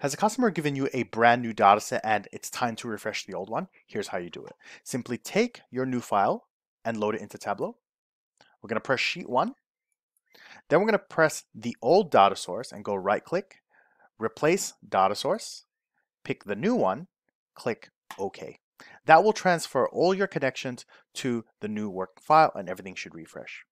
Has a customer given you a brand new dataset and it's time to refresh the old one? Here's how you do it. Simply take your new file and load it into Tableau. We're going to press sheet one. Then we're going to press the old data source and go right click, replace data source, pick the new one, click OK. That will transfer all your connections to the new work file and everything should refresh.